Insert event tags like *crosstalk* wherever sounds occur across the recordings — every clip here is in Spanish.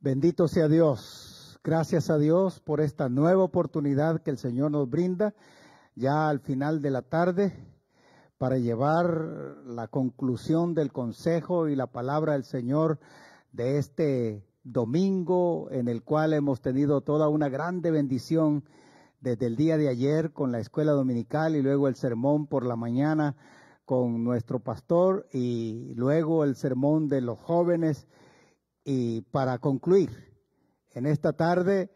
Bendito sea Dios. Gracias a Dios por esta nueva oportunidad que el Señor nos brinda ya al final de la tarde para llevar la conclusión del consejo y la palabra del Señor de este domingo en el cual hemos tenido toda una grande bendición desde el día de ayer con la escuela dominical y luego el sermón por la mañana con nuestro pastor y luego el sermón de los jóvenes y para concluir, en esta tarde,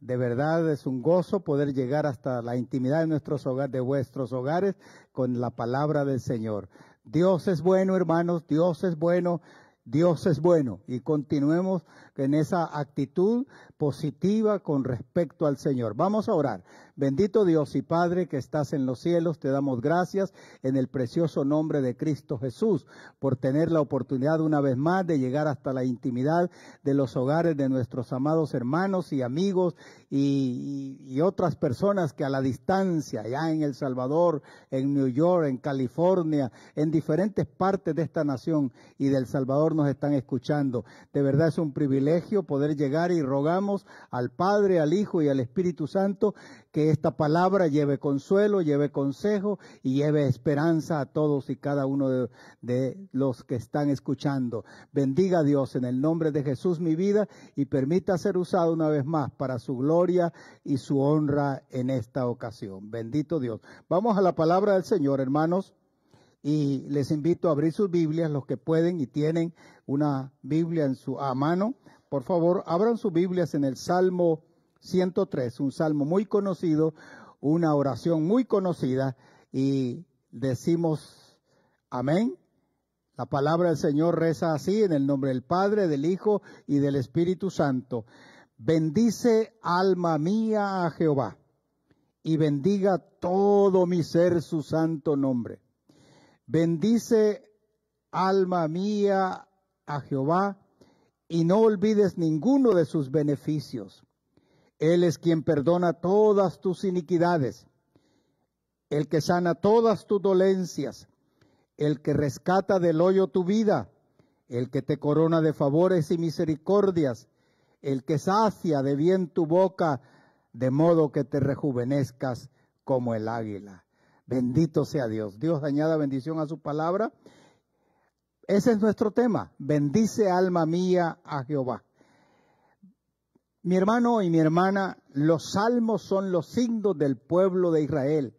de verdad es un gozo poder llegar hasta la intimidad de nuestros hogares, de vuestros hogares, con la palabra del Señor. Dios es bueno, hermanos, Dios es bueno, Dios es bueno y continuemos en esa actitud positiva con respecto al Señor. Vamos a orar. Bendito Dios y Padre que estás en los cielos, te damos gracias en el precioso nombre de Cristo Jesús por tener la oportunidad una vez más de llegar hasta la intimidad de los hogares de nuestros amados hermanos y amigos y, otras personas que a la distancia, ya en El Salvador, en New York, en California, en diferentes partes de esta nación y del Salvador, nos están escuchando. De verdad es un privilegio poder llegar y rogamos al Padre, al Hijo y al Espíritu Santo que esta palabra lleve consuelo, lleve consejo y lleve esperanza a todos y cada uno de, de los que están escuchando. Bendiga a Dios en el nombre de Jesús mi vida y permita ser usado una vez más para su gloria y su honra en esta ocasión. Bendito Dios. Vamos a la palabra del Señor, hermanos y les invito a abrir sus Biblias, los que pueden y tienen una Biblia en su, a mano, por favor, abran sus Biblias en el Salmo 103, un salmo muy conocido, una oración muy conocida, y decimos amén. La palabra del Señor reza así en el nombre del Padre, del Hijo y del Espíritu Santo. Bendice alma mía a Jehová y bendiga todo mi ser su santo nombre. Bendice, alma mía, a Jehová, y no olvides ninguno de sus beneficios. Él es quien perdona todas tus iniquidades, el que sana todas tus dolencias, el que rescata del hoyo tu vida, el que te corona de favores y misericordias, el que sacia de bien tu boca, de modo que te rejuvenezcas como el águila. Bendito sea Dios. Dios añada bendición a su palabra. Ese es nuestro tema. Bendice alma mía a Jehová. Mi hermano y mi hermana, los salmos son los signos del pueblo de Israel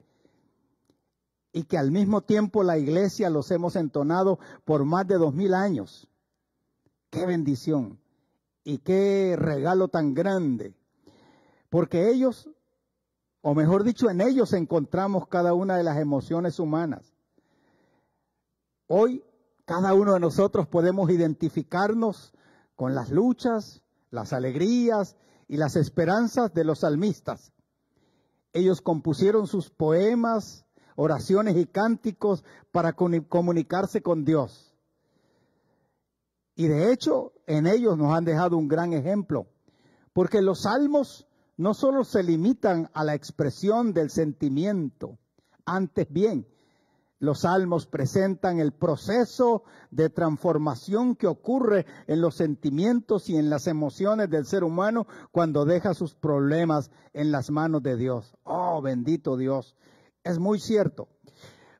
y que al mismo tiempo la iglesia los hemos entonado por más de dos mil años. ¡Qué bendición! Y qué regalo tan grande. Porque ellos o mejor dicho, en ellos encontramos cada una de las emociones humanas. Hoy cada uno de nosotros podemos identificarnos con las luchas, las alegrías y las esperanzas de los salmistas. Ellos compusieron sus poemas, oraciones y cánticos para comunicarse con Dios. Y de hecho, en ellos nos han dejado un gran ejemplo, porque los salmos no solo se limitan a la expresión del sentimiento, antes bien, los salmos presentan el proceso de transformación que ocurre en los sentimientos y en las emociones del ser humano cuando deja sus problemas en las manos de Dios. Oh, bendito Dios. Es muy cierto.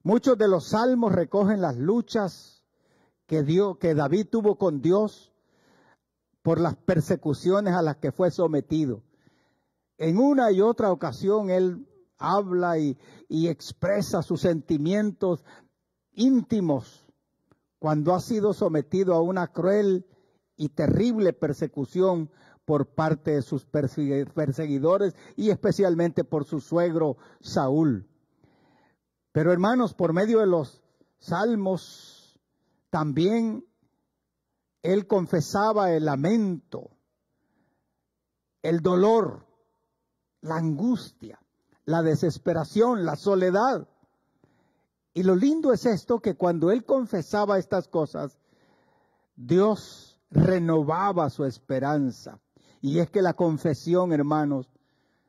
Muchos de los salmos recogen las luchas que, que David tuvo con Dios por las persecuciones a las que fue sometido en una y otra ocasión él habla y, expresa sus sentimientos íntimos cuando ha sido sometido a una cruel y terrible persecución por parte de sus perseguidores y especialmente por su suegro Saúl. Pero hermanos, por medio de los salmos, también él confesaba el lamento, el dolor, la angustia, la desesperación, la soledad. Y lo lindo es esto, que cuando él confesaba estas cosas, Dios renovaba su esperanza. Y es que la confesión, hermanos,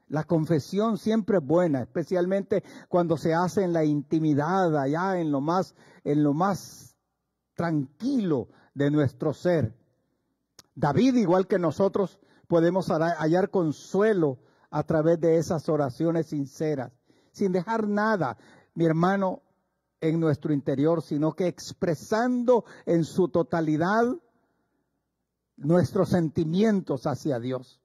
la confesión siempre es buena, especialmente cuando se hace en la intimidad, allá en lo más, en lo más tranquilo de nuestro ser. David, igual que nosotros, podemos hallar consuelo a través de esas oraciones sinceras, sin dejar nada, mi hermano, en nuestro interior, sino que expresando en su totalidad nuestros sentimientos hacia Dios.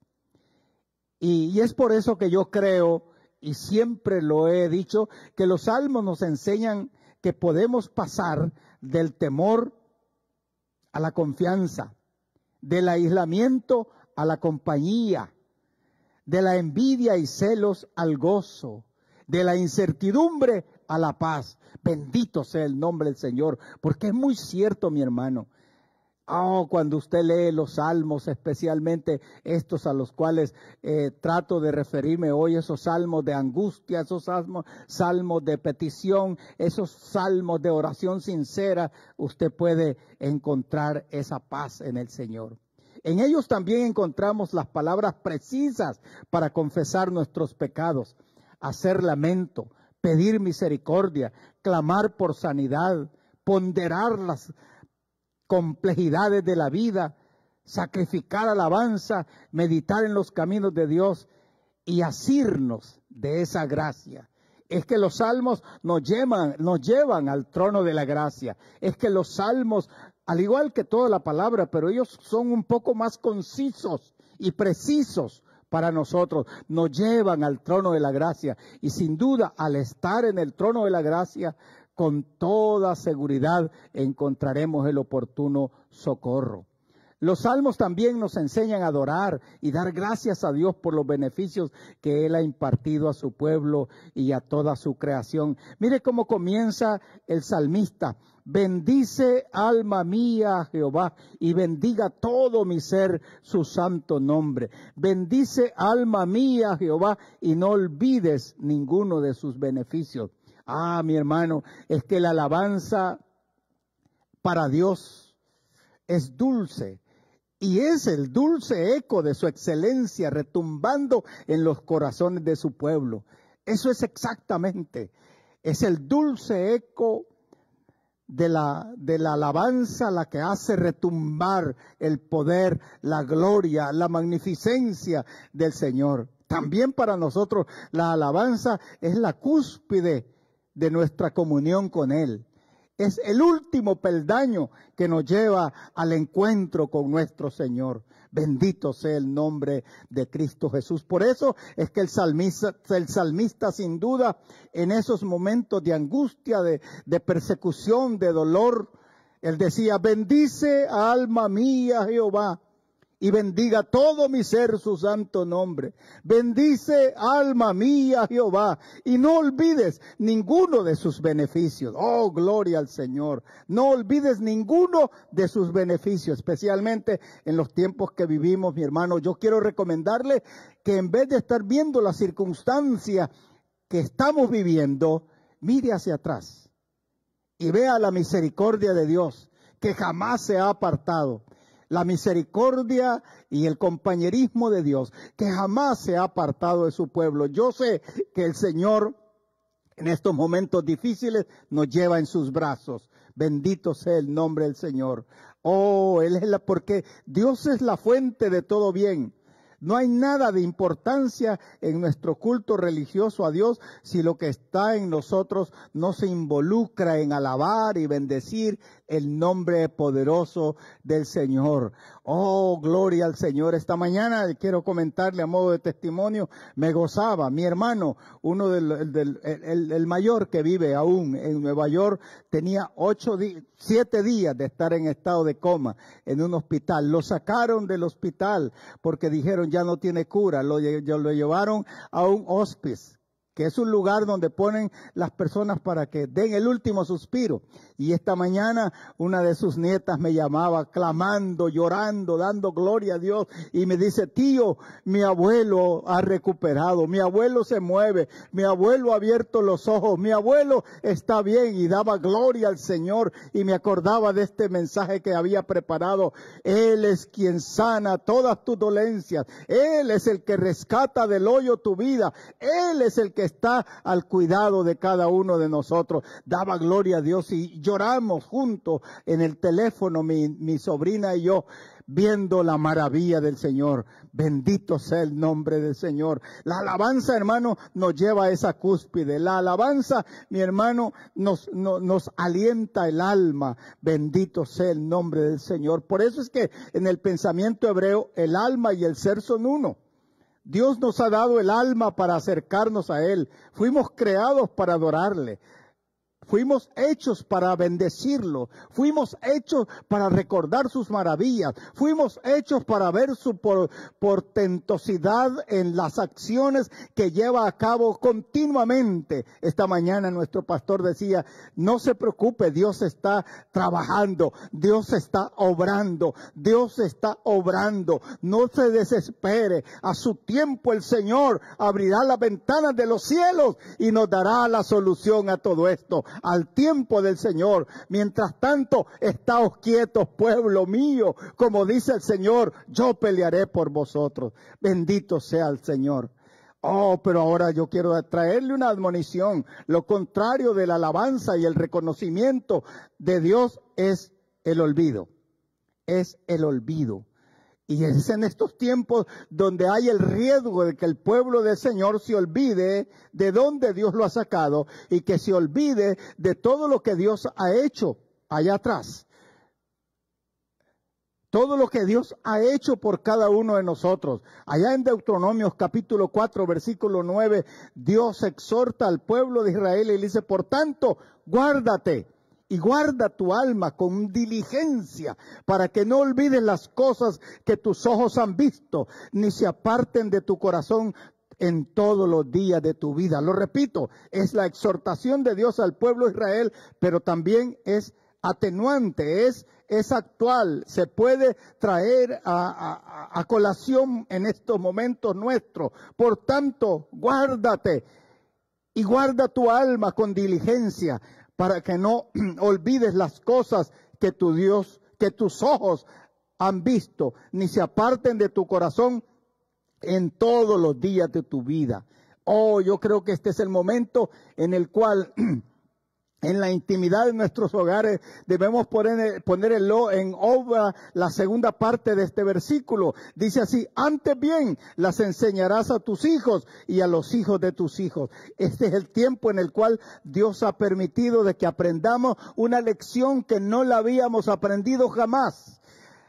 Y, y, es por eso que yo creo, y siempre lo he dicho, que los salmos nos enseñan que podemos pasar del temor a la confianza, del aislamiento a la compañía, de la envidia y celos al gozo, de la incertidumbre a la paz. Bendito sea el nombre del Señor, porque es muy cierto, mi hermano. Oh, cuando usted lee los salmos, especialmente estos a los cuales eh, trato de referirme hoy, esos salmos de angustia, esos salmos, salmos de petición, esos salmos de oración sincera, usted puede encontrar esa paz en el Señor. En ellos también encontramos las palabras precisas para confesar nuestros pecados, hacer lamento, pedir misericordia, clamar por sanidad, ponderar las complejidades de la vida, sacrificar alabanza, meditar en los caminos de Dios y asirnos de esa gracia. Es que los salmos nos llevan, nos llevan al trono de la gracia. Es que los salmos al igual que toda la palabra, pero ellos son un poco más concisos y precisos para nosotros. Nos llevan al trono de la gracia y sin duda al estar en el trono de la gracia, con toda seguridad encontraremos el oportuno socorro. Los salmos también nos enseñan a adorar y dar gracias a Dios por los beneficios que Él ha impartido a su pueblo y a toda su creación. Mire cómo comienza el salmista. Bendice alma mía Jehová y bendiga todo mi ser su santo nombre. Bendice alma mía Jehová y no olvides ninguno de sus beneficios. Ah, mi hermano, es que la alabanza para Dios es dulce y es el dulce eco de su excelencia retumbando en los corazones de su pueblo. Eso es exactamente, es el dulce eco de la, de la alabanza la que hace retumbar el poder, la gloria, la magnificencia del Señor. También para nosotros la alabanza es la cúspide de nuestra comunión con Él. Es el último peldaño que nos lleva al encuentro con nuestro Señor. Bendito sea el nombre de Cristo Jesús. Por eso es que el salmista, el salmista sin duda en esos momentos de angustia, de, de persecución, de dolor, él decía, bendice alma mía Jehová y bendiga todo mi ser su santo nombre. Bendice alma mía Jehová y no olvides ninguno de sus beneficios. Oh, gloria al Señor. No olvides ninguno de sus beneficios, especialmente en los tiempos que vivimos, mi hermano. Yo quiero recomendarle que en vez de estar viendo la circunstancia que estamos viviendo, mire hacia atrás y vea la misericordia de Dios que jamás se ha apartado la misericordia y el compañerismo de Dios, que jamás se ha apartado de su pueblo. Yo sé que el Señor en estos momentos difíciles nos lleva en sus brazos. Bendito sea el nombre del Señor. Oh, Él es la, porque Dios es la fuente de todo bien. No hay nada de importancia en nuestro culto religioso a Dios si lo que está en nosotros no se involucra en alabar y bendecir el nombre poderoso del Señor. Oh, gloria al Señor. Esta mañana quiero comentarle a modo de testimonio, me gozaba mi hermano, uno del, el, mayor que vive aún en Nueva York, tenía siete días de estar en estado de coma en un hospital. Lo sacaron del hospital porque dijeron ya no tiene cura. lo llevaron a un hospice que es un lugar donde ponen las personas para que den el último suspiro. Y esta mañana una de sus nietas me llamaba clamando, llorando, dando gloria a Dios y me dice, tío, mi abuelo ha recuperado, mi abuelo se mueve, mi abuelo ha abierto los ojos, mi abuelo está bien y daba gloria al Señor y me acordaba de este mensaje que había preparado. Él es quien sana todas tus dolencias, Él es el que rescata del hoyo tu vida, Él es el que está al cuidado de cada uno de nosotros. Daba gloria a Dios y yo lloramos juntos en el teléfono, mi, sobrina y yo, viendo la maravilla del Señor. Bendito sea el nombre del Señor. La alabanza, hermano, nos lleva a esa cúspide. La alabanza, mi hermano, nos, nos alienta el alma. Bendito sea el nombre del Señor. Por eso es que en el pensamiento hebreo, el alma y el ser son uno. Dios nos ha dado el alma para acercarnos a Él. Fuimos creados para adorarle. Fuimos hechos para bendecirlo. Fuimos hechos para recordar sus maravillas. Fuimos hechos para ver su portentosidad en las acciones que lleva a cabo continuamente. Esta mañana nuestro pastor decía, no se preocupe, Dios está trabajando, Dios está obrando, Dios está obrando. No se desespere. A su tiempo el Señor abrirá las ventanas de los cielos y nos dará la solución a todo esto al tiempo del Señor. Mientras tanto, estáos quietos, pueblo mío, como dice el Señor, yo pelearé por vosotros. Bendito sea el Señor. Oh, pero ahora yo quiero traerle una admonición. Lo contrario de la alabanza y el reconocimiento de Dios es el olvido. Es el olvido. Y es en estos tiempos donde hay el riesgo de que el pueblo del Señor se olvide de dónde Dios lo ha sacado y que se olvide de todo lo que Dios ha hecho allá atrás. Todo lo que Dios ha hecho por cada uno de nosotros. Allá en Deuteronomios capítulo 4 versículo 9, Dios exhorta al pueblo de Israel y le dice, por tanto, guárdate y guarda tu alma con diligencia para que no olvides las cosas que tus ojos han visto, ni se aparten de tu corazón en todos los días de tu vida. Lo repito, es la exhortación de Dios al pueblo de Israel, pero también es atenuante, es, actual, se puede traer a colación en estos momentos nuestros. Por tanto, guárdate y guarda tu alma con diligencia para que no *clears throat* olvides las cosas que tu Dios, que tus ojos han visto, ni se aparten de tu corazón en todos los días de tu vida. Oh, yo creo que este es el momento en el cual *clears throat* En la intimidad de nuestros hogares debemos ponerlo en obra la segunda parte de este versículo. Dice así, antes bien las enseñarás a tus hijos y a los hijos de tus hijos. Este es el tiempo en el cual Dios ha permitido de que aprendamos una lección que no la habíamos aprendido jamás.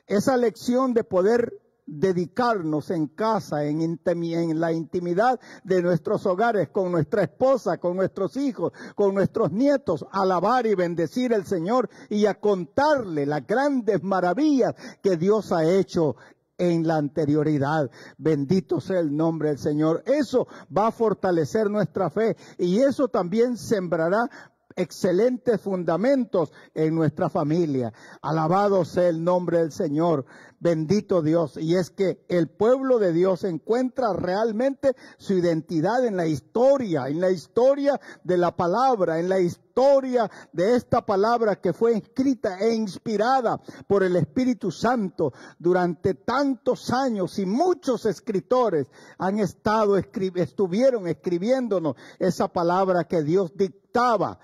Esa lección de poder dedicarnos en casa, en, en, la intimidad de nuestros hogares, con nuestra esposa, con nuestros hijos, con nuestros nietos, a alabar y bendecir al Señor y a contarle las grandes maravillas que Dios ha hecho en la anterioridad. Bendito sea el nombre del Señor. Eso va a fortalecer nuestra fe y eso también sembrará excelentes fundamentos en nuestra familia. Alabado sea el nombre del Señor. Bendito Dios. Y es que el pueblo de Dios encuentra realmente su identidad en la historia, en la historia de la palabra, en la historia de esta palabra que fue escrita e inspirada por el Espíritu Santo durante tantos años y muchos escritores han estado, estuvieron escribiéndonos esa palabra que Dios dictaba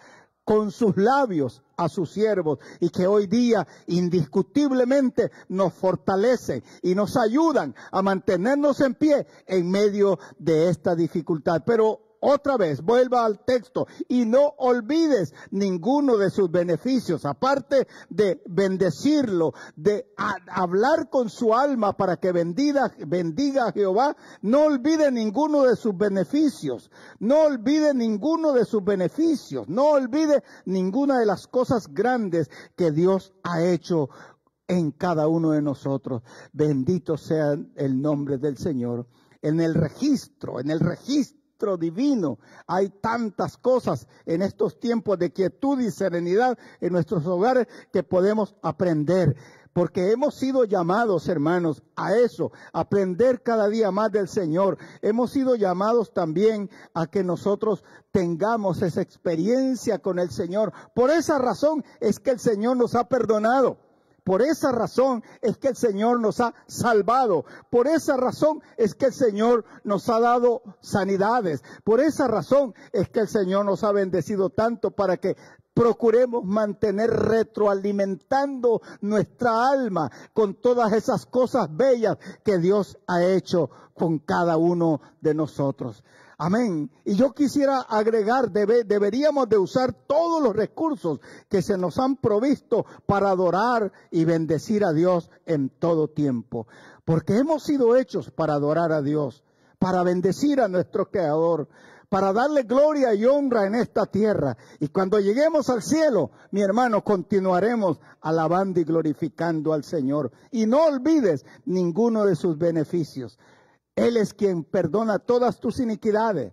con sus labios a sus siervos y que hoy día indiscutiblemente nos fortalecen y nos ayudan a mantenernos en pie en medio de esta dificultad. Pero otra vez, vuelva al texto y no olvides ninguno de sus beneficios, aparte de bendecirlo, de hablar con su alma para que bendiga, a Jehová, no olvide ninguno de sus beneficios, no olvide ninguno de sus beneficios, no olvide ninguna de las cosas grandes que Dios ha hecho en cada uno de nosotros. Bendito sea el nombre del Señor. En el registro, en el registro divino. Hay tantas cosas en estos tiempos de quietud y serenidad en nuestros hogares que podemos aprender. Porque hemos sido llamados, hermanos, a eso, aprender cada día más del Señor. Hemos sido llamados también a que nosotros tengamos esa experiencia con el Señor. Por esa razón es que el Señor nos ha perdonado. Por esa razón es que el Señor nos ha salvado. Por esa razón es que el Señor nos ha dado sanidades. Por esa razón es que el Señor nos ha bendecido tanto para que procuremos mantener retroalimentando nuestra alma con todas esas cosas bellas que Dios ha hecho con cada uno de nosotros. Amén. Y yo quisiera agregar, deberíamos de usar todos los recursos que se nos han provisto para adorar y bendecir a Dios en todo tiempo. Porque hemos sido hechos para adorar a Dios, para bendecir a nuestro Creador, para darle gloria y honra en esta tierra. Y cuando lleguemos al cielo, mi hermano, continuaremos alabando y glorificando al Señor. Y no olvides ninguno de sus beneficios. Él es quien perdona todas tus iniquidades.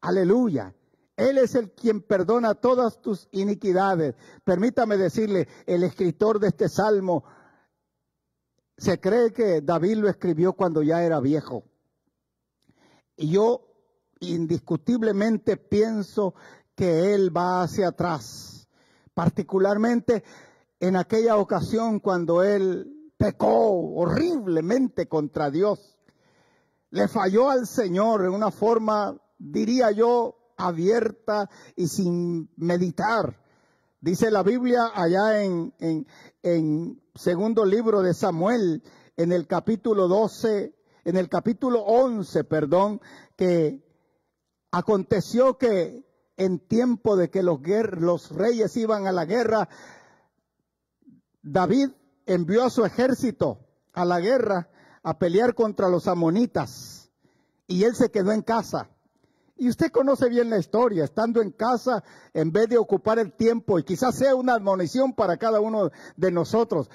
Aleluya. Él es el quien perdona todas tus iniquidades. Permítame decirle, el escritor de este salmo, se cree que David lo escribió cuando ya era viejo. Y yo indiscutiblemente pienso que él va hacia atrás, particularmente en aquella ocasión cuando él pecó horriblemente contra Dios le falló al Señor en una forma, diría yo, abierta y sin meditar. Dice la Biblia allá en, en, segundo libro de Samuel, en el capítulo 12, en el capítulo 11, perdón, que aconteció que en tiempo de que los, los reyes iban a la guerra, David envió a su ejército a la guerra a pelear contra los amonitas y él se quedó en casa. Y usted conoce bien la historia, estando en casa, en vez de ocupar el tiempo, y quizás sea una admonición para cada uno de nosotros,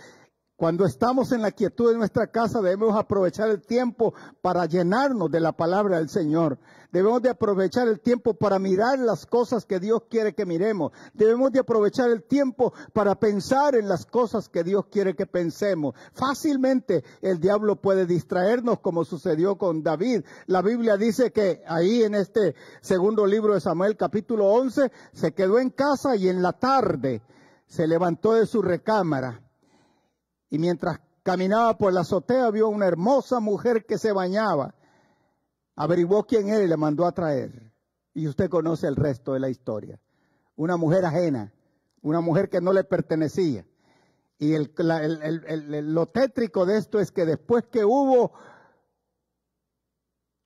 cuando estamos en la quietud de nuestra casa debemos aprovechar el tiempo para llenarnos de la palabra del Señor. Debemos de aprovechar el tiempo para mirar las cosas que Dios quiere que miremos. Debemos de aprovechar el tiempo para pensar en las cosas que Dios quiere que pensemos. Fácilmente el diablo puede distraernos como sucedió con David. La Biblia dice que ahí en este segundo libro de Samuel capítulo 11 se quedó en casa y en la tarde se levantó de su recámara y mientras caminaba por la azotea vio una hermosa mujer que se bañaba. Averiguó quién era y la mandó a traer. Y usted conoce el resto de la historia. Una mujer ajena, una mujer que no le pertenecía. Y lo tétrico de esto es que después que hubo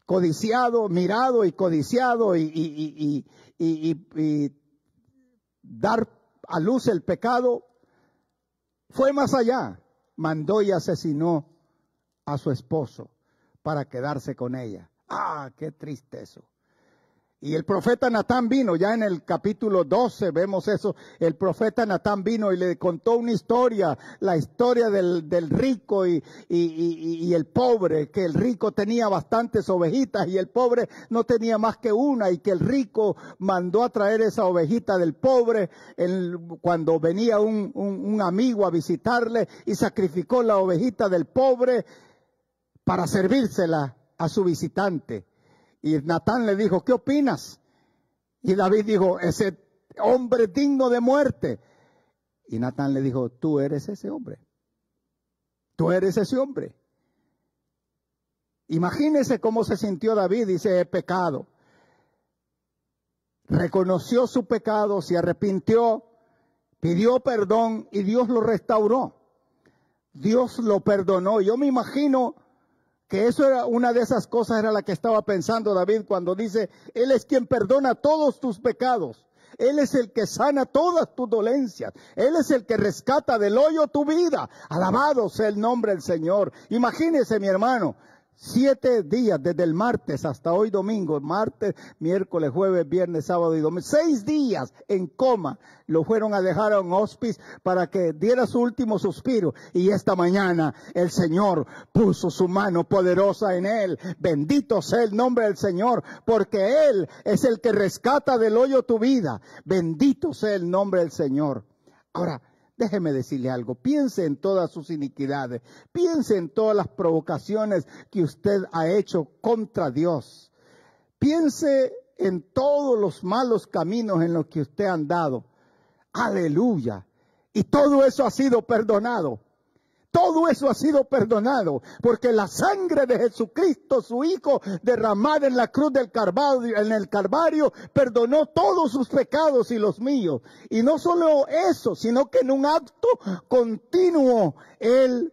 codiciado, mirado y codiciado y, dar a luz el pecado, fue más allá mandó y asesinó a su esposo para quedarse con ella. Ah, qué triste eso. Y el profeta Natán vino, ya en el capítulo 12 vemos eso, el profeta Natán vino y le contó una historia, la historia del, del rico y, el pobre, que el rico tenía bastantes ovejitas y el pobre no tenía más que una y que el rico mandó a traer esa ovejita del pobre cuando venía un amigo a visitarle y sacrificó la ovejita del pobre para servírsela a su visitante. Y Natán le dijo, ¿qué opinas? Y David dijo, ese hombre digno de muerte. Y Natán le dijo, tú eres ese hombre. Tú eres ese hombre. Imagínese cómo se sintió David, dice, he pecado. Reconoció su pecado, se arrepintió, pidió perdón y Dios lo restauró. Dios lo perdonó. Yo me imagino que eso era una de esas cosas, era la que estaba pensando David cuando dice, Él es quien perdona todos tus pecados. Él es el que sana todas tus dolencias. Él es el que rescata del hoyo tu vida. Alabado sea el nombre del Señor. Imagínese, mi hermano, Siete días, desde el martes hasta hoy domingo, martes, miércoles, jueves, viernes, sábado y domingo. Seis días en coma. Lo fueron a dejar a un hospice para que diera su último suspiro. Y esta mañana el Señor puso su mano poderosa en él. Bendito sea el nombre del Señor, porque Él es el que rescata del hoyo tu vida. Bendito sea el nombre del Señor. Ahora, Déjeme decirle algo, piense en todas sus iniquidades, piense en todas las provocaciones que usted ha hecho contra Dios, piense en todos los malos caminos en los que usted ha andado. Aleluya. Y todo eso ha sido perdonado. Todo eso ha sido perdonado porque la sangre de Jesucristo, su Hijo, derramada en la cruz del Carvario, en el perdonó todos sus pecados y los míos. Y no solo eso, sino que en un acto continuo Él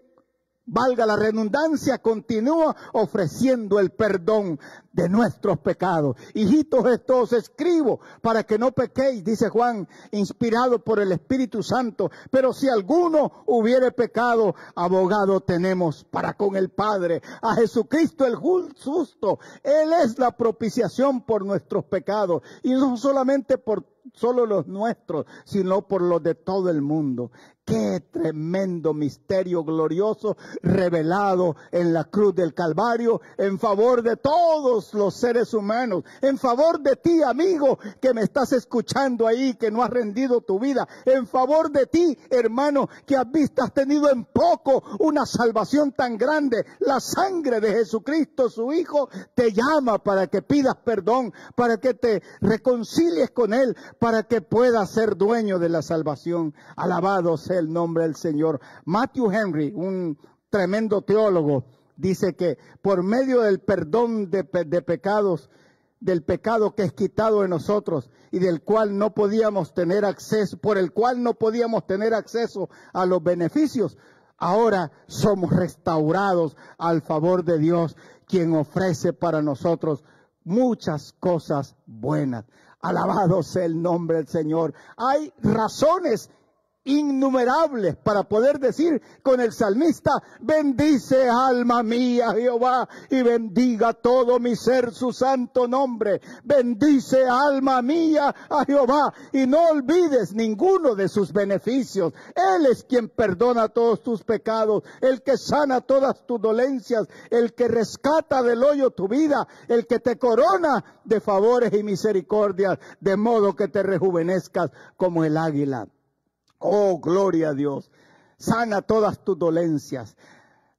valga la redundancia, continúa ofreciendo el perdón de nuestros pecados. Hijitos, esto os escribo para que no pequéis, dice Juan, inspirado por el Espíritu Santo. Pero si alguno hubiere pecado, abogado tenemos para con el Padre, a Jesucristo el justo. Él es la propiciación por nuestros pecados y no solamente por solo los nuestros, sino por los de todo el mundo. Qué tremendo misterio glorioso revelado en la cruz del Calvario en favor de todos los seres humanos, en favor de ti amigo que me estás escuchando ahí, que no has rendido tu vida, en favor de ti hermano que has visto, has tenido en poco una salvación tan grande. La sangre de Jesucristo, su Hijo, te llama para que pidas perdón, para que te reconcilies con Él, para que puedas ser dueño de la salvación. Alabado sea el nombre del Señor. Matthew Henry, un tremendo teólogo, dice que por medio del perdón de, de pecados, del pecado que es quitado de nosotros y del cual no podíamos tener acceso, por el cual no podíamos tener acceso a los beneficios, ahora somos restaurados al favor de Dios, quien ofrece para nosotros muchas cosas buenas. Alabado sea el nombre del Señor. Hay razones innumerables para poder decir con el salmista, bendice alma mía Jehová y bendiga todo mi ser su santo nombre, bendice alma mía a Jehová y no olvides ninguno de sus beneficios. Él es quien perdona todos tus pecados, el que sana todas tus dolencias, el que rescata del hoyo tu vida, el que te corona de favores y misericordias, de modo que te rejuvenezcas como el águila. Oh, gloria a Dios. Sana todas tus dolencias.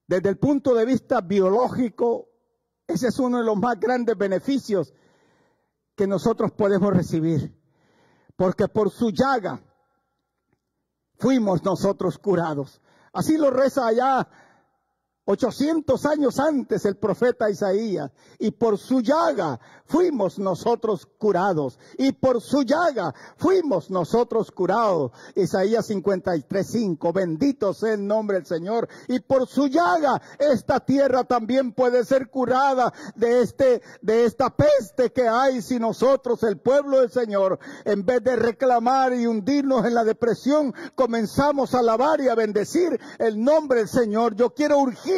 Desde el punto de vista biológico, ese es uno de los más grandes beneficios que nosotros podemos recibir. Porque por su llaga fuimos nosotros curados. Así lo reza allá 800 años antes el profeta Isaías, y por su llaga fuimos nosotros curados, y por su llaga fuimos nosotros curados. Isaías 53, 5, bendito sea el nombre del Señor, y por su llaga esta tierra también puede ser curada de este, de esta peste que hay si nosotros, el pueblo del Señor, en vez de reclamar y hundirnos en la depresión, comenzamos a alabar y a bendecir el nombre del Señor. Yo quiero urgir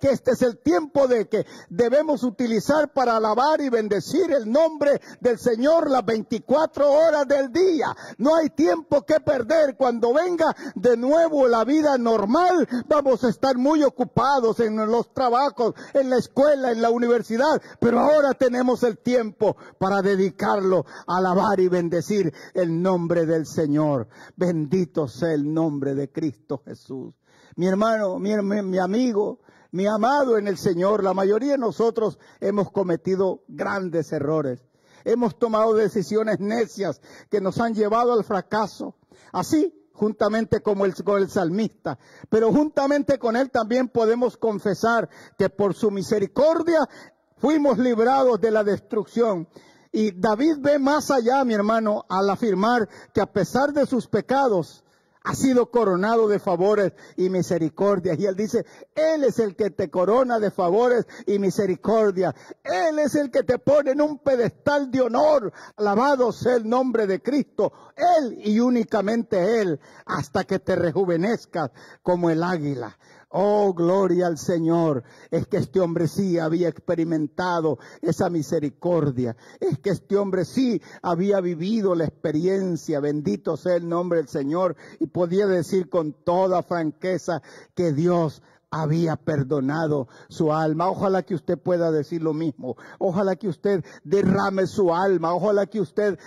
que este es el tiempo de que debemos utilizar para alabar y bendecir el nombre del Señor las 24 horas del día. No hay tiempo que perder. Cuando venga de nuevo la vida normal, vamos a estar muy ocupados en los trabajos, en la escuela, en la universidad. Pero ahora tenemos el tiempo para dedicarlo a alabar y bendecir el nombre del Señor. Bendito sea el nombre de Cristo Jesús mi hermano, mi, amigo, mi amado en el Señor, la mayoría de nosotros hemos cometido grandes errores. Hemos tomado decisiones necias que nos han llevado al fracaso. Así, juntamente como con el salmista. Pero juntamente con él también podemos confesar que por su misericordia fuimos librados de la destrucción. Y David ve más allá, mi hermano, al afirmar que a pesar de sus pecados, ha sido coronado de favores y misericordia. Y él dice, Él es el que te corona de favores y misericordia. Él es el que te pone en un pedestal de honor. Alabado sea el nombre de Cristo. Él y únicamente Él, hasta que te rejuvenezcas como el águila. Oh, gloria al Señor. Es que este hombre sí había experimentado esa misericordia. Es que este hombre sí había vivido la experiencia. Bendito sea el nombre del Señor. Y podía decir con toda franqueza que Dios había perdonado su alma. Ojalá que usted pueda decir lo mismo. Ojalá que usted derrame su alma. Ojalá que usted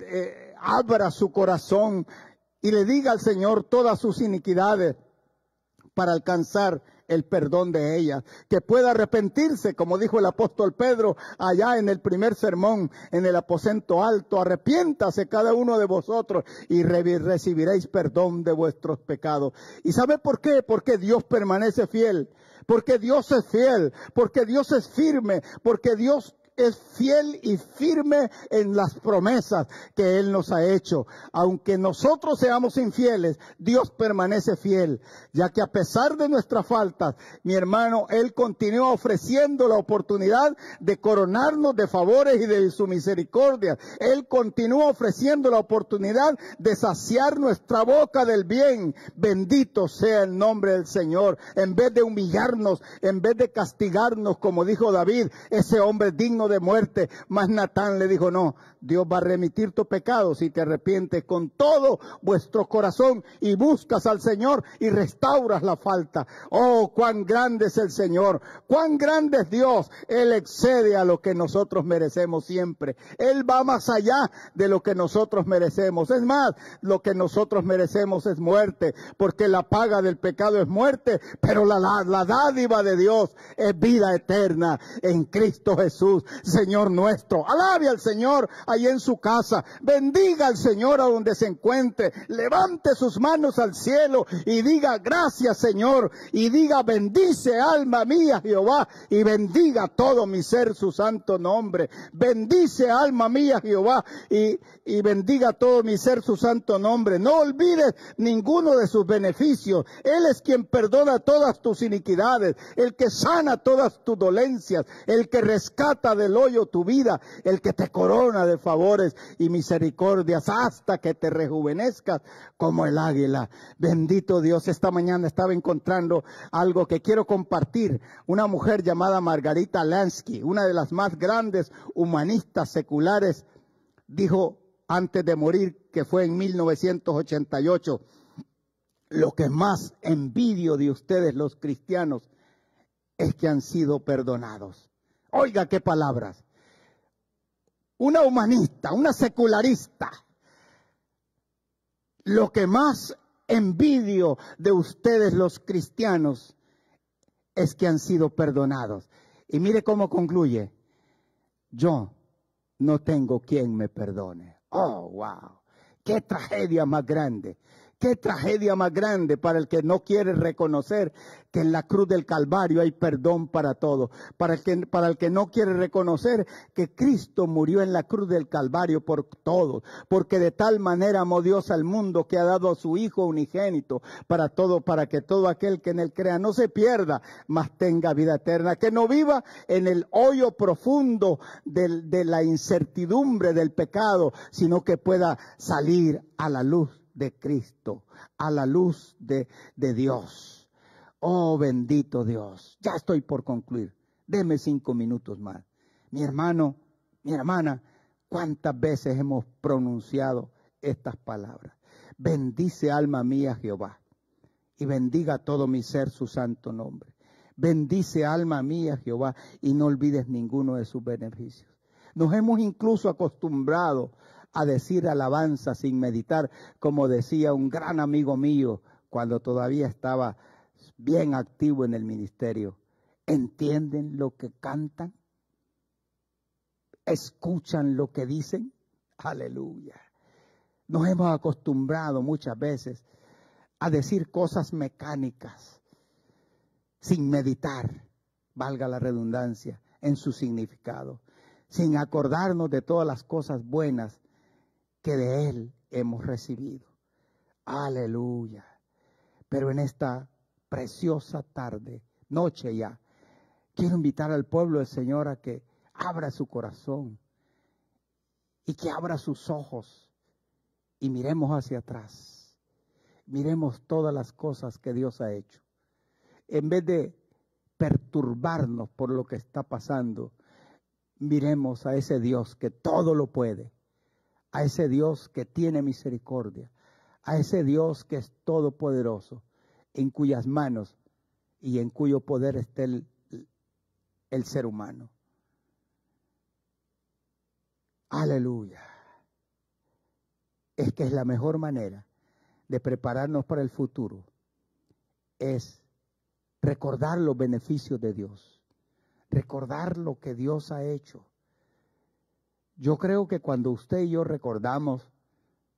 eh, abra su corazón y le diga al Señor todas sus iniquidades para alcanzar el perdón de ella, que pueda arrepentirse, como dijo el apóstol Pedro allá en el primer sermón, en el aposento alto, arrepiéntase cada uno de vosotros y recibiréis perdón de vuestros pecados. ¿Y sabe por qué? Porque Dios permanece fiel, porque Dios es fiel, porque Dios es firme, porque Dios es fiel y firme en las promesas que Él nos ha hecho. Aunque nosotros seamos infieles, Dios permanece fiel, ya que a pesar de nuestras faltas, mi hermano, Él continúa ofreciendo la oportunidad de coronarnos de favores y de su misericordia. Él continúa ofreciendo la oportunidad de saciar nuestra boca del bien. Bendito sea el nombre del Señor. En vez de humillarnos, en vez de castigarnos, como dijo David, ese hombre digno de de muerte. Mas Natán le dijo, no, Dios va a remitir tu pecado si te arrepientes con todo vuestro corazón y buscas al Señor y restauras la falta. Oh, cuán grande es el Señor, cuán grande es Dios. Él excede a lo que nosotros merecemos siempre. Él va más allá de lo que nosotros merecemos. Es más, lo que nosotros merecemos es muerte, porque la paga del pecado es muerte, pero la dádiva de Dios es vida eterna en Cristo Jesús. Señor nuestro. Alabe al Señor ahí en su casa. Bendiga al Señor a donde se encuentre. Levante sus manos al cielo y diga gracias Señor. Y diga bendice alma mía Jehová y bendiga todo mi ser su santo nombre. Bendice alma mía Jehová y, y bendiga todo mi ser su santo nombre. No olvides ninguno de sus beneficios. Él es quien perdona todas tus iniquidades, el que sana todas tus dolencias, el que rescata el hoyo tu vida, el que te corona de favores y misericordias hasta que te rejuvenezcas como el águila. Bendito Dios, esta mañana estaba encontrando algo que quiero compartir. Una mujer llamada Margarita Lansky, una de las más grandes humanistas seculares, dijo antes de morir, que fue en 1988, lo que más envidio de ustedes los cristianos es que han sido perdonados. Oiga, qué palabras. Una humanista, una secularista. Lo que más envidio de ustedes los cristianos es que han sido perdonados. Y mire cómo concluye. Yo no tengo quien me perdone. Oh, wow. Qué tragedia más grande. Qué tragedia más grande para el que no quiere reconocer que en la cruz del Calvario hay perdón para todos. Para el que, no quiere reconocer que Cristo murió en la cruz del Calvario por todos. Porque de tal manera amó Dios al mundo que ha dado a su Hijo unigénito para todo, para que todo aquel que en él crea no se pierda, mas tenga vida eterna. Que no viva en el hoyo profundo de la incertidumbre del pecado, sino que pueda salir a la luz de Cristo, a la luz de, Dios. Oh bendito Dios, ya estoy por concluir. Deme cinco minutos más. Mi hermano, mi hermana, ¿cuántas veces hemos pronunciado estas palabras? Bendice alma mía Jehová y bendiga todo mi ser su santo nombre. Bendice alma mía Jehová y no olvides ninguno de sus beneficios. Nos hemos incluso acostumbrado a decir alabanza sin meditar, como decía un gran amigo mío cuando todavía estaba bien activo en el ministerio. ¿Entienden lo que cantan? ¿Escuchan lo que dicen? Aleluya. Nos hemos acostumbrado muchas veces a decir cosas mecánicas sin meditar, valga la redundancia, en su significado, sin acordarnos de todas las cosas buenas que de Él hemos recibido. Aleluya. Pero en esta preciosa tarde, noche ya, quiero invitar al pueblo del Señor a que abra su corazón y que abra sus ojos y miremos hacia atrás. Miremos todas las cosas que Dios ha hecho. En vez de perturbarnos por lo que está pasando, miremos a ese Dios que todo lo puede a ese Dios que tiene misericordia, a ese Dios que es todopoderoso, en cuyas manos y en cuyo poder está el, el ser humano. Aleluya. Es que es la mejor manera de prepararnos para el futuro. Es recordar los beneficios de Dios, recordar lo que Dios ha hecho yo creo que cuando usted y yo recordamos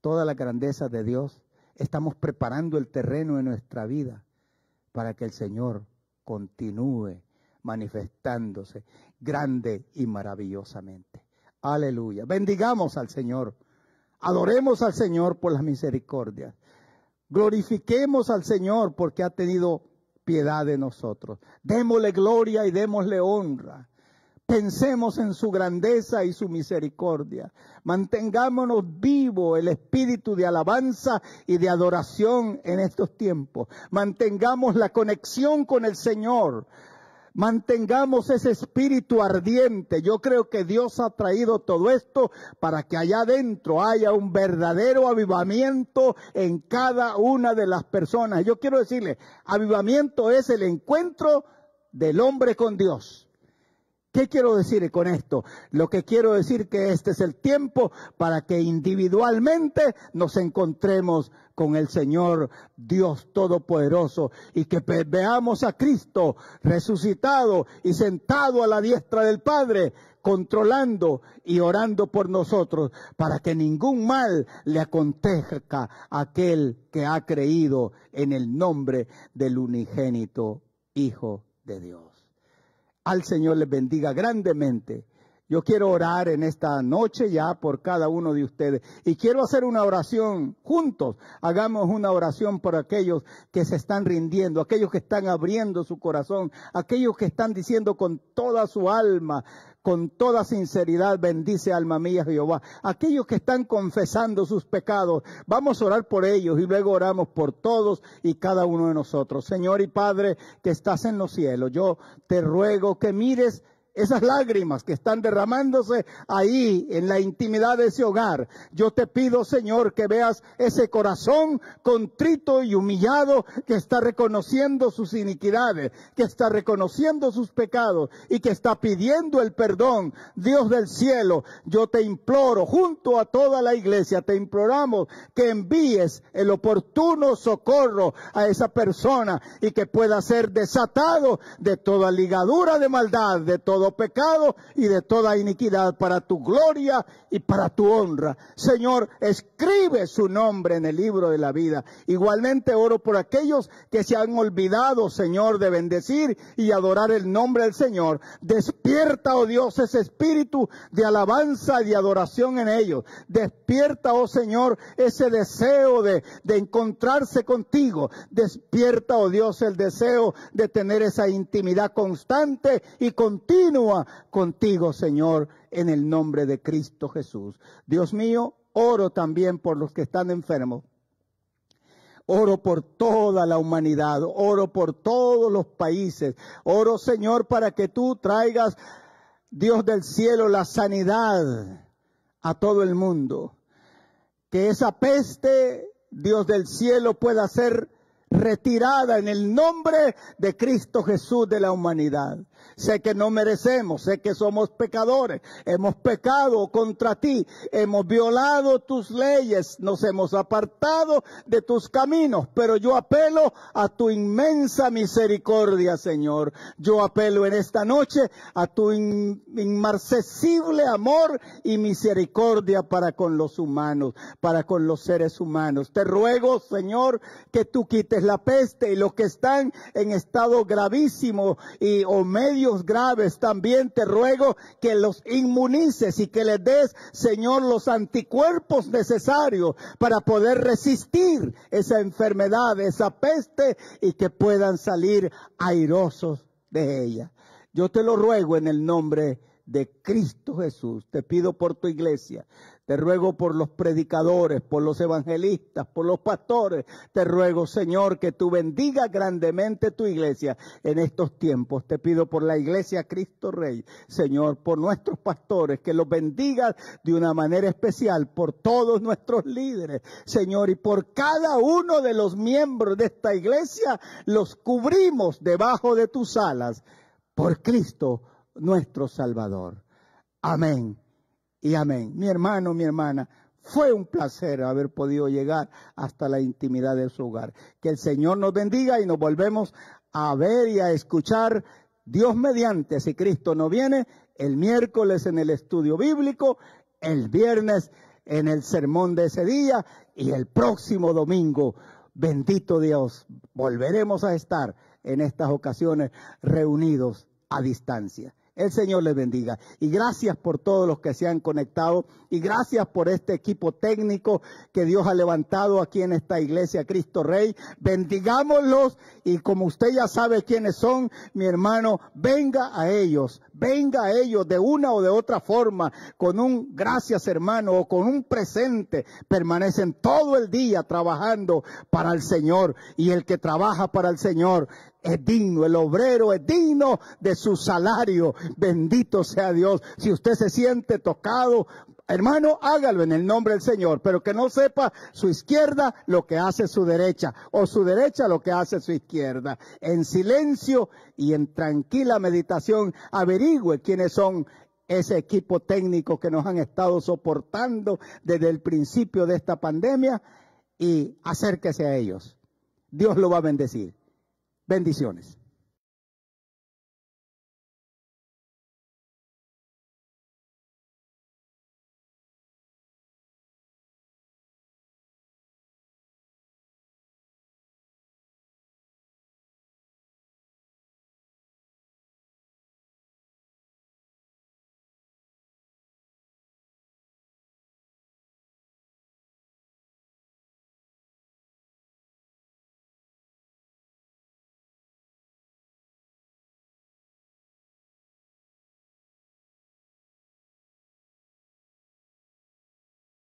toda la grandeza de Dios, estamos preparando el terreno en nuestra vida para que el Señor continúe manifestándose grande y maravillosamente. Aleluya. Bendigamos al Señor. Adoremos al Señor por las misericordias. Glorifiquemos al Señor porque ha tenido piedad de nosotros. Démosle gloria y démosle honra. Pensemos en su grandeza y su misericordia. Mantengámonos vivo el espíritu de alabanza y de adoración en estos tiempos. Mantengamos la conexión con el Señor. Mantengamos ese espíritu ardiente. Yo creo que Dios ha traído todo esto para que allá adentro haya un verdadero avivamiento en cada una de las personas. Yo quiero decirle, avivamiento es el encuentro del hombre con Dios. ¿Qué quiero decir con esto? Lo que quiero decir que este es el tiempo para que individualmente nos encontremos con el Señor Dios Todopoderoso y que veamos a Cristo resucitado y sentado a la diestra del Padre controlando y orando por nosotros para que ningún mal le acontezca a aquel que ha creído en el nombre del unigénito Hijo de Dios. Al Señor le bendiga grandemente yo quiero orar en esta noche ya por cada uno de ustedes. Y quiero hacer una oración juntos. Hagamos una oración por aquellos que se están rindiendo, aquellos que están abriendo su corazón, aquellos que están diciendo con toda su alma, con toda sinceridad, bendice alma mía Jehová. Aquellos que están confesando sus pecados, vamos a orar por ellos y luego oramos por todos y cada uno de nosotros. Señor y Padre que estás en los cielos, yo te ruego que mires esas lágrimas que están derramándose ahí en la intimidad de ese hogar. Yo te pido, Señor, que veas ese corazón contrito y humillado que está reconociendo sus iniquidades, que está reconociendo sus pecados y que está pidiendo el perdón. Dios del cielo, yo te imploro junto a toda la iglesia, te imploramos que envíes el oportuno socorro a esa persona y que pueda ser desatado de toda ligadura de maldad, de todo pecado y de toda iniquidad para tu gloria y para tu honra. Señor, escribe su nombre en el libro de la vida. Igualmente oro por aquellos que se han olvidado, Señor, de bendecir y adorar el nombre del Señor. Despierta, oh Dios, ese espíritu de alabanza y de adoración en ellos. Despierta, oh Señor, ese deseo de, de encontrarse contigo. Despierta, oh Dios, el deseo de tener esa intimidad constante y continua contigo, Señor, en el nombre de Cristo Jesús. Dios mío, oro también por los que están enfermos. Oro por toda la humanidad, oro por todos los países. Oro, Señor, para que tú traigas, Dios del cielo, la sanidad a todo el mundo. Que esa peste, Dios del cielo, pueda ser retirada en el nombre de Cristo Jesús de la humanidad. Sé que no merecemos, sé que somos pecadores, hemos pecado contra ti, hemos violado tus leyes, nos hemos apartado de tus caminos, pero yo apelo a tu inmensa misericordia, Señor. Yo apelo en esta noche a tu inmarcesible amor y misericordia para con los humanos, para con los seres humanos. Te ruego, Señor, que tú quites la peste y los que están en estado gravísimo y o graves, también te ruego que los inmunices y que les des, Señor, los anticuerpos necesarios para poder resistir esa enfermedad, esa peste y que puedan salir airosos de ella. Yo te lo ruego en el nombre de Cristo Jesús. Te pido por tu iglesia. Te ruego por los predicadores, por los evangelistas, por los pastores. Te ruego, Señor, que tú bendiga grandemente tu iglesia en estos tiempos. Te pido por la iglesia Cristo Rey, Señor, por nuestros pastores, que los bendigas de una manera especial, por todos nuestros líderes, Señor, y por cada uno de los miembros de esta iglesia, los cubrimos debajo de tus alas, por Cristo nuestro Salvador. Amén y amén. Mi hermano, mi hermana, fue un placer haber podido llegar hasta la intimidad de su hogar. Que el Señor nos bendiga y nos volvemos a ver y a escuchar Dios mediante, si Cristo no viene, el miércoles en el estudio bíblico, el viernes en el sermón de ese día y el próximo domingo. Bendito Dios, volveremos a estar en estas ocasiones reunidos a distancia. El Señor les bendiga. Y gracias por todos los que se han conectado. Y gracias por este equipo técnico que Dios ha levantado aquí en esta iglesia, Cristo Rey. Bendigámoslos. Y como usted ya sabe quiénes son, mi hermano, venga a ellos. Venga a ellos de una o de otra forma. Con un gracias, hermano, o con un presente. Permanecen todo el día trabajando para el Señor. Y el que trabaja para el Señor es digno, el obrero es digno de su salario. Bendito sea Dios. Si usted se siente tocado, hermano, hágalo en el nombre del Señor, pero que no sepa su izquierda lo que hace su derecha o su derecha lo que hace su izquierda. En silencio y en tranquila meditación, averigüe quiénes son ese equipo técnico que nos han estado soportando desde el principio de esta pandemia y acérquese a ellos. Dios lo va a bendecir. Bendiciones.